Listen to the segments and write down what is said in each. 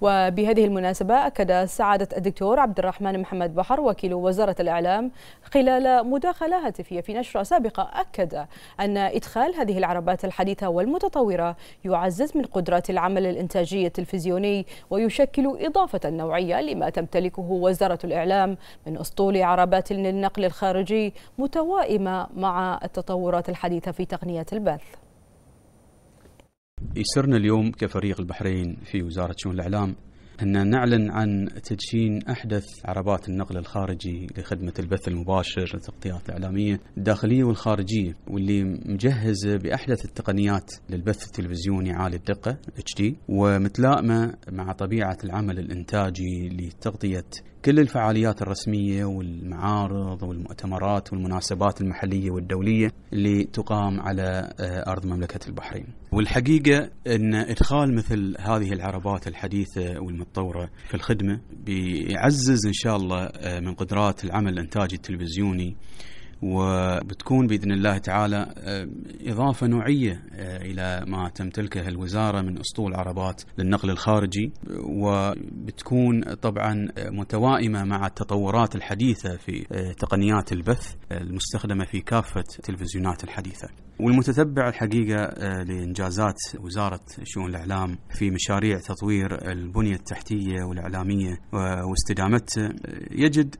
وبهذه المناسبة أكد سعادة الدكتور عبد الرحمن محمد بحر وكيل وزارة الإعلام خلال مداخلة هاتفية في نشرة سابقة أكد أن إدخال هذه العربات الحديثة والمتطورة يعزز من قدرات العمل الإنتاجي التلفزيوني ويشكل إضافة نوعية لما تمتلكه وزارة الإعلام من أسطول عربات للنقل الخارجي متوائمة مع التطورات الحديثة في تقنية البث يسرنا اليوم كفريق البحرين في وزارة شؤون الإعلام أن نعلن عن تدشين أحدث عربات النقل الخارجي لخدمة البث المباشر للتغطيات الإعلامية الداخلية والخارجية واللي مجهزة بأحدث التقنيات للبث التلفزيوني عالي الدقة HD ومتلائمة مع طبيعة العمل الإنتاجي لتغطية كل الفعاليات الرسمية والمعارض والمؤتمرات والمناسبات المحلية والدولية اللي تقام على آه، أرض مملكة البحرين والحقيقة أن إدخال مثل هذه العربات الحديثة والمتطورة في الخدمة بيعزز إن شاء الله آه، من قدرات العمل الإنتاجي التلفزيوني وبتكون باذن الله تعالى آه، اضافه نوعيه آه، الى ما تمتلكه الوزاره من اسطول عربات للنقل الخارجي وبتكون طبعا متوائمه مع التطورات الحديثه في آه، تقنيات البث المستخدمه في كافه التلفزيونات الحديثه. والمتتبع الحقيقه لانجازات وزاره شؤون الاعلام في مشاريع تطوير البنيه التحتيه والاعلاميه واستدامتها يجد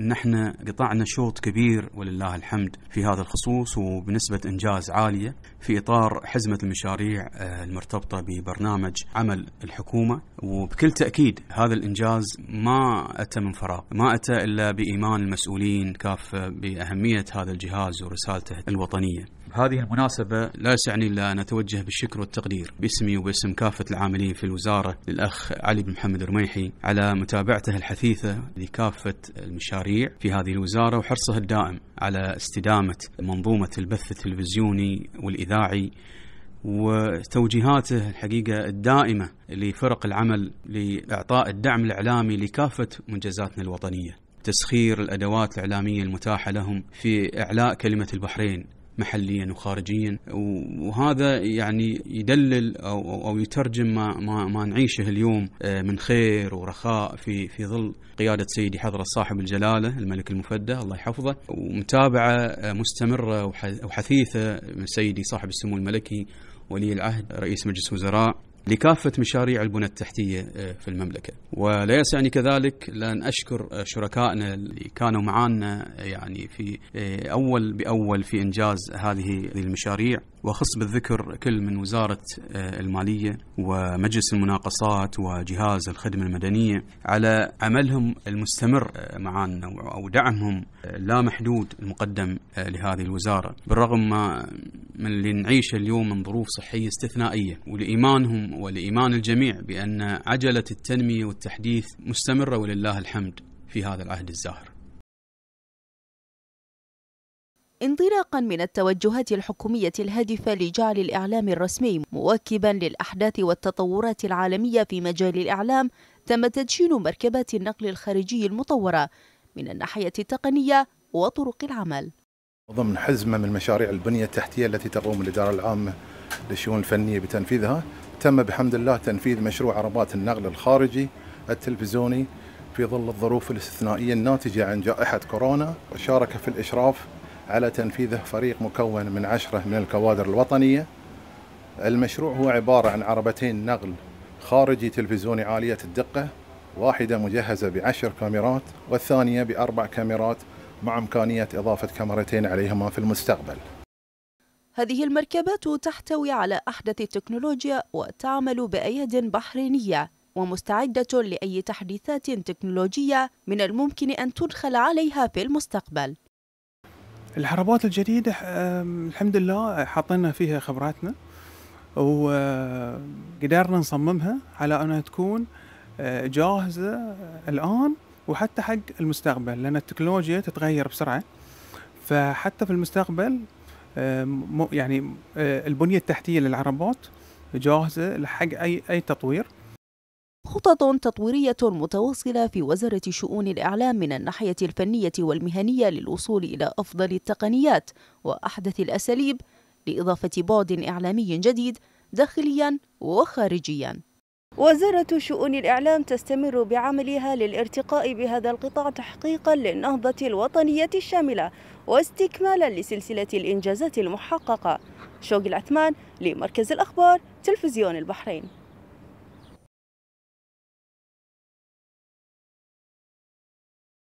ان احنا قطعنا شوط كبير ولله الحمد في هذا الخصوص وبنسبة إنجاز عالية في إطار حزمة المشاريع آه، المرتبطة ببرنامج عمل الحكومة وبكل تأكيد هذا الإنجاز ما أتى من فراغ ما أتى إلا بإيمان المسؤولين كافة آه، بأهمية هذا الجهاز ورسالته الوطنية بهذه المناسبة لا يسعني إلا أن أتوجه بالشكر والتقدير باسمي وباسم كافة العاملين في الوزارة للأخ علي بن محمد الرميحي على متابعته الحثيثة لكافة المشاريع في هذه الوزارة وحرصه الدائم على استدامة منظومة البث التلفزيوني والإذاعي وتوجيهاته الحقيقة الدائمة لفرق العمل لإعطاء الدعم الإعلامي لكافة منجزاتنا الوطنية تسخير الأدوات الإعلامية المتاحة لهم في إعلاء كلمة البحرين محليا وخارجيا وهذا يعني يدلل او او يترجم ما ما, ما نعيشه اليوم آه، من خير ورخاء في في ظل قياده سيدي حضره صاحب الجلاله الملك المفدى الله يحفظه ومتابعه آه، مستمره وحثيثه من سيدي صاحب السمو الملكي ولي العهد رئيس مجلس وزراء لكافة مشاريع البنى التحتية آه، في المملكة ولا يسعني كذلك لأن أشكر آه، شركائنا اللي كانوا معانا آه، يعني في أول بأول في إنجاز هذه المشاريع وخص بالذكر كل من وزارة المالية ومجلس المناقصات وجهاز الخدمة المدنية على عملهم المستمر معنا أو دعمهم لا محدود المقدم لهذه الوزارة بالرغم ما من اللي نعيشه اليوم من ظروف صحية استثنائية ولإيمانهم ولإيمان الجميع بأن عجلة التنمية والتحديث مستمرة ولله الحمد في هذا العهد الزاهر انطلاقا من التوجهات الحكومية الهادفة لجعل الإعلام الرسمي مواكبا للأحداث والتطورات العالمية في مجال الإعلام تم تدشين مركبات النقل الخارجي المطورة من الناحية التقنية وطرق العمل ضمن حزمة من مشاريع البنية التحتية التي تقوم الإدارة العامة للشؤون الفنية بتنفيذها تم بحمد الله تنفيذ مشروع عربات النقل الخارجي التلفزيوني في ظل الظروف الاستثنائية الناتجة عن جائحة كورونا وشارك في الإشراف على تنفيذه فريق مكون من عشرة من الكوادر الوطنية المشروع هو عبارة عن عربتين نقل خارجي تلفزيوني عالية الدقة واحدة مجهزة بعشر كاميرات والثانية بأربع كاميرات مع إمكانية إضافة كاميرتين عليهما في المستقبل هذه المركبات تحتوي على أحدث التكنولوجيا وتعمل بأيد بحرينية ومستعدة لأي تحديثات تكنولوجية من الممكن أن تدخل عليها في المستقبل الحربات الجديدة الحمد لله حطينا فيها خبراتنا وقدرنا نصممها على أنها تكون أه، جاهزة الآن وحتى حق المستقبل لأن التكنولوجيا تتغير بسرعة فحتى في المستقبل آه، يعني آه، البنية التحتية للعربات جاهزة لحق أي أي تطوير خطط تطويرية متواصلة في وزارة شؤون الإعلام من الناحية الفنية والمهنية للوصول إلى أفضل التقنيات وأحدث الأساليب لإضافة بعد إعلامي جديد داخليا وخارجيا وزارة شؤون الإعلام تستمر بعملها للارتقاء بهذا القطاع تحقيقا للنهضة الوطنية الشاملة واستكمالا لسلسلة الإنجازات المحققة شوق العثمان لمركز الأخبار تلفزيون البحرين